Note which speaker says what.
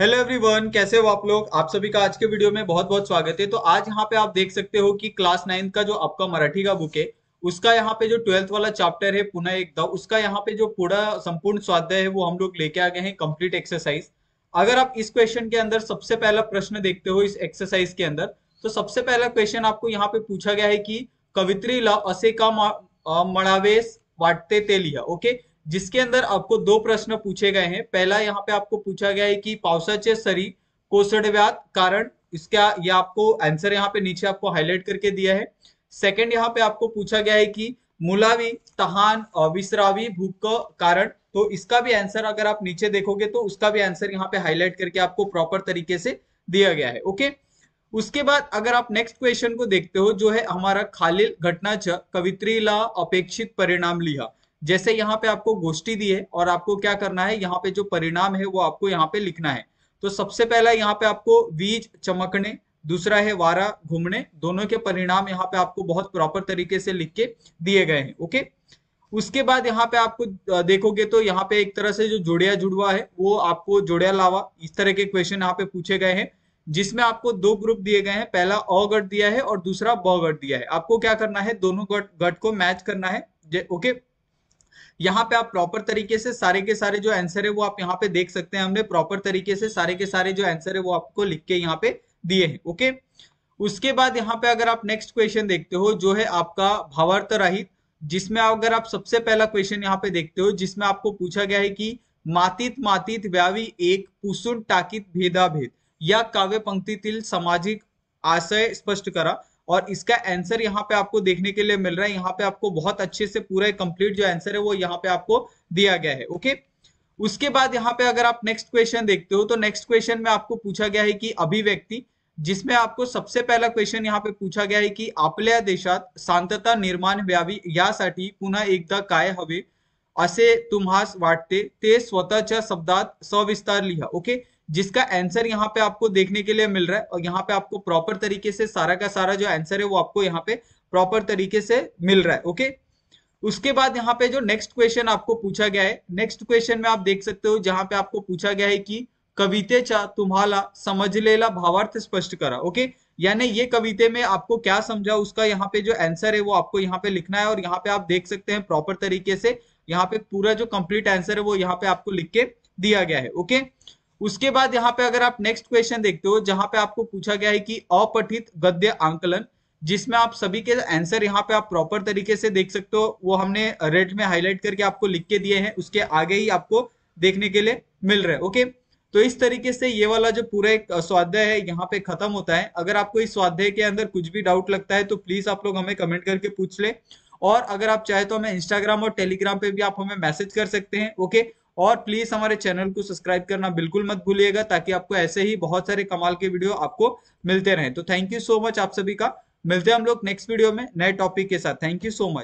Speaker 1: hello everyone कैसे हो आप लोग आप सभी का आज के वीडियो में बहुत बहुत स्वागत है तो आज यहाँ पे आप देख सकते हो कि क्लास नाइन्थ का जो आपका मराठी का बुक है उसका यहाँ पे जो ट्वेल्थ वाला चैप्टर है पुनः एक दाव उसका यहाँ पे जो पूरा संपूर्ण स्वाध्याय है वो हम लोग लेके आ गए हैं कंप्लीट एक्सरसाइज अगर आप इस क्वेश्चन के अंदर सबसे पहला प्रश्न देखते हो इस एक्सरसाइज के अंदर तो सबसे पहला क्वेश्चन आपको यहाँ पे पूछा गया है कि लव असे का मड़ावेश वाटते ते लिहा ओके जिसके अंदर आपको दो प्रश्न पूछे गए हैं पहला यहाँ पे आपको पूछा गया है कि पावसाचे सरी कोसडव्यात कारण इसका ये आपको आंसर यहाँ पे नीचे आपको हाईलाइट करके दिया है सेकंड यहाँ पे आपको पूछा गया है कि मुलावी तहान विसरावी भूख का कारण तो इसका भी आंसर अगर आप नीचे देखोगे तो उसका भी आंसर यहाँ पे हाईलाइट करके आपको प्रॉपर तरीके से दिया गया है ओके उसके बाद अगर आप नेक्स्ट क्वेश्चन को देखते हो जो है हमारा खालील घटनाच्या कवित्रीला अपेक्षित परिणाम लिहा जैसे यहाँ पे आपको गोष्ठी दी है और आपको क्या करना है यहाँ पे जो परिणाम है वो आपको यहाँ पे लिखना है तो सबसे पहला यहाँ पे आपको बीज चमकने दूसरा है वारा घूमने दोनों के परिणाम यहाँ पे आपको बहुत प्रॉपर तरीके से लिख के दिए गए हैं ओके उसके बाद यहाँ पे आपको देखोगे तो यहाँ पे एक तरह से जो जोड़िया जुड़वा है वो आपको जोड़िया लावा इस तरह के क्वेश्चन यहाँ पे पूछे गए हैं जिसमें आपको दो ग्रुप दिए गए हैं पहला अ गट दिया है और दूसरा ब गट दिया है आपको क्या करना है दोनों गट गट को मैच करना है ओके यहाँ पे आप प्रॉपर तरीके से सारे के सारे जो आंसर है वो आप यहाँ पे देख सकते हैं हमने प्रॉपर तरीके से सारे के सारे जो आंसर है वो आपको लिख के यहाँ पे दिए हैं ओके उसके बाद यहाँ पे अगर आप नेक्स्ट क्वेश्चन देखते हो जो है आपका भावार्थ रहित जिसमें अगर आप सबसे पहला क्वेश्चन यहाँ पे देखते हो जिसमें आपको पूछा गया है कि मातित मातित व्यावी एक पुसुन टाकित भेदा भेद या काव्य पंक्ति तिल सामाजिक आशय स्पष्ट करा और इसका आंसर यहाँ पे आपको देखने के लिए मिल रहा है यहाँ पे आपको बहुत अच्छे से पूरा कंप्लीट जो आंसर है वो यहाँ पे आपको दिया गया है ओके उसके बाद यहाँ पे अगर आप नेक्स्ट क्वेश्चन देखते हो तो नेक्स्ट क्वेश्चन में आपको पूछा गया है कि अभिव्यक्ति जिसमें आपको सबसे पहला क्वेश्चन यहाँ पे पूछा गया है कि आपल्या देशात शांतता निर्माण व्यावी यासाठी पुन्हा एकदा काय हवे असे तुम्हास वाटते ते स्वतःच्या शब्दात सविस्तार लिहा ओके जिसका आंसर यहाँ पे आपको देखने के लिए मिल रहा है और यहाँ पे आपको प्रॉपर तरीके से सारा का सारा जो आंसर है वो आपको यहाँ पे प्रॉपर तरीके से मिल रहा है ओके उसके बाद यहाँ पे जो नेक्स्ट क्वेश्चन आपको पूछा गया है नेक्स्ट क्वेश्चन में आप देख सकते हो जहां पे आपको पूछा गया है कि तुम्हारा समझ लेला भावार्थ स्पष्ट करा ओके यानी ये कविते में आपको क्या समझा उसका यहाँ पे जो आंसर है वो आपको यहाँ पे लिखना है और यहाँ पे आप देख सकते हैं प्रॉपर तरीके से यहाँ पे पूरा जो कंप्लीट आंसर है वो यहाँ पे आपको लिख के दिया गया है ओके उसके बाद यहाँ पे अगर आप नेक्स्ट क्वेश्चन देखते हो जहां पे आपको पूछा गया है कि अपठित गद्य आंकलन जिसमें आप सभी के आंसर यहाँ पे आप प्रॉपर तरीके से देख सकते हो वो हमने रेड में हाईलाइट करके आपको लिख के दिए हैं उसके आगे ही आपको देखने के लिए मिल रहे ओके तो इस तरीके से ये वाला जो पूरा एक स्वाध्याय है यहाँ पे खत्म होता है अगर आपको इस स्वाध्याय के अंदर कुछ भी डाउट लगता है तो प्लीज आप लोग हमें कमेंट करके पूछ ले और अगर आप चाहे तो हमें इंस्टाग्राम और टेलीग्राम पे भी आप हमें मैसेज कर सकते हैं ओके और प्लीज हमारे चैनल को सब्सक्राइब करना बिल्कुल मत भूलिएगा ताकि आपको ऐसे ही बहुत सारे कमाल के वीडियो आपको मिलते रहे तो थैंक यू सो मच आप सभी का मिलते हैं हम लोग नेक्स्ट वीडियो में नए टॉपिक के साथ थैंक यू सो मच